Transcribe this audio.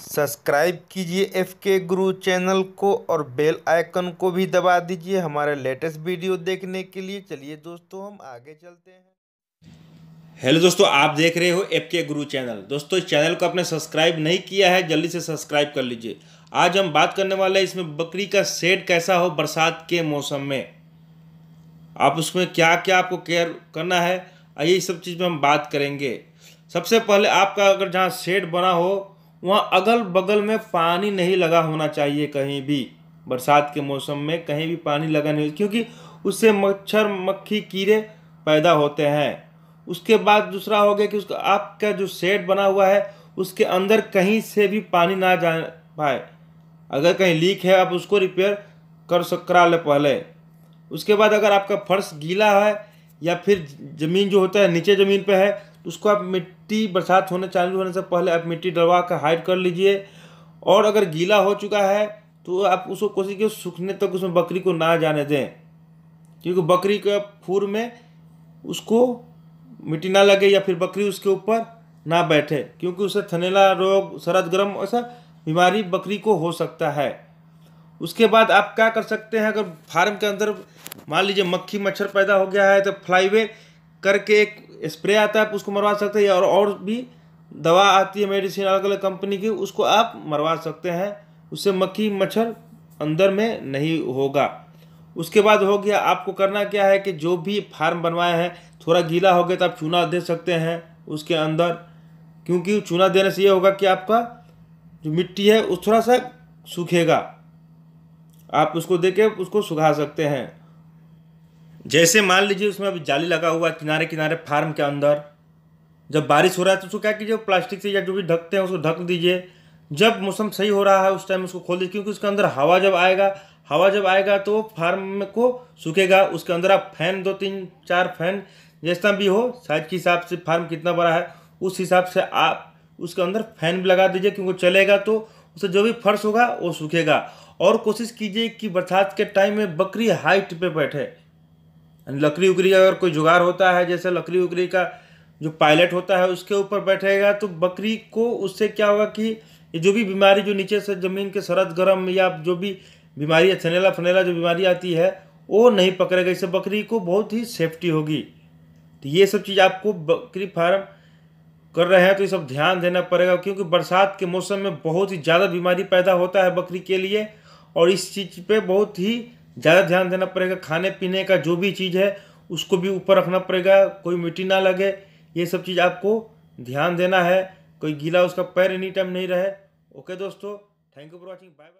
subscribe कीजिए F के गुरु चैनल को और बेल आइकन को भी दबा दीजिए हमारे लेटेस्ट वीडियो देखने के लिए चलिए दोस्तों हम आगे चलते हैं हेलो दोस्तों आप देख रहे हो एफ के गुरु चैनल दोस्तों इस चैनल को आपने सब्सक्राइब नहीं किया है जल्दी से सब्सक्राइब कर लीजिए आज हम बात करने वाले हैं इसमें बकरी का सेट कैसा हो बरसात के मौसम में आप उसमें क्या क्या आपको केयर करना है आइए सब चीज़ में हम बात करेंगे सबसे पहले आपका अगर जहाँ सेट बना हो वहाँ अगल बगल में पानी नहीं लगा होना चाहिए कहीं भी बरसात के मौसम में कहीं भी पानी लगा नहीं क्योंकि उससे मच्छर मक्खी कीड़े पैदा होते हैं उसके बाद दूसरा हो गया कि उसका आपका जो शेड बना हुआ है उसके अंदर कहीं से भी पानी ना जा पाए अगर कहीं लीक है आप उसको रिपेयर कर सक करा ले पहले उसके बाद अगर आपका फर्श गीला है या फिर ज़मीन जो होता है नीचे ज़मीन पे है तो उसको आप मिट्टी बरसात होने चालू होने से पहले आप मिट्टी डलवा कर हाइड कर लीजिए और अगर गीला हो चुका है तो आप उसको कोशिश कीजिए सूखने तक उसमें बकरी को ना जाने दें क्योंकि बकरी के फूर में उसको मिट्टी ना लगे या फिर बकरी उसके ऊपर ना बैठे क्योंकि उससे थनेला रोग सरद गर्म ऐसा बीमारी बकरी को हो सकता है उसके बाद आप क्या कर सकते हैं अगर फार्म के अंदर मान लीजिए मक्खी मच्छर पैदा हो गया है तो फ्लाईवे करके एक स्प्रे आता है आप उसको मरवा सकते हैं और और भी दवा आती है मेडिसिन अलग अलग कंपनी की उसको आप मरवा सकते हैं उससे मक्खी मच्छर अंदर में नहीं होगा उसके बाद हो गया आपको करना क्या है कि जो भी फार्म बनवाए हैं थोड़ा गीला हो गया तो आप चूना दे सकते हैं उसके अंदर क्योंकि चूना देने से ये होगा कि आपका जो मिट्टी है उस थोड़ा सा सूखेगा आप उसको दे के उसको सुखा सकते हैं जैसे मान लीजिए उसमें अभी जाली लगा हुआ है किनारे किनारे फार्म के अंदर जब बारिश हो रहा है तो उसको क्या कीजिए प्लास्टिक से या जो भी ढकते हैं उसको ढक दीजिए जब मौसम सही हो रहा है उस टाइम उसको खोल दीजिए क्योंकि उसके अंदर हवा जब आएगा हवा जब आएगा तो फार्म को सूखेगा उसके अंदर आप फैन दो तीन चार फैन जैसा भी हो साइज के हिसाब से फार्म कितना बड़ा है उस हिसाब से आप उसके अंदर फैन भी लगा दीजिए क्योंकि चलेगा तो उससे जो भी फर्श होगा वो सूखेगा और कोशिश कीजिए कि बरसात के टाइम में बकरी हाइट पे बैठे लकड़ी उकड़ी अगर कोई जुगाड़ होता है जैसे लकड़ी उकड़ी का जो पायलट होता है उसके ऊपर बैठेगा तो बकरी को उससे क्या होगा कि जो भी बीमारी जो नीचे से ज़मीन के सरद गर्म या जो भी बीमारी छनेला फनेला जो बीमारी आती है वो नहीं पकड़ेगा इससे बकरी को बहुत ही सेफ्टी होगी तो ये सब चीज़ आपको बकरी फार्म कर रहे हैं तो ये सब ध्यान देना पड़ेगा क्योंकि बरसात के मौसम में बहुत ही ज़्यादा बीमारी पैदा होता है बकरी के लिए और इस चीज़ पर बहुत ही ज़्यादा ध्यान देना पड़ेगा खाने पीने का जो भी चीज़ है उसको भी ऊपर रखना पड़ेगा कोई मिट्टी ना लगे ये सब चीज़ आपको ध्यान देना है कोई गीला उसका पैर एनी टाइम नहीं रहे ओके दोस्तों thank you for watching bye bye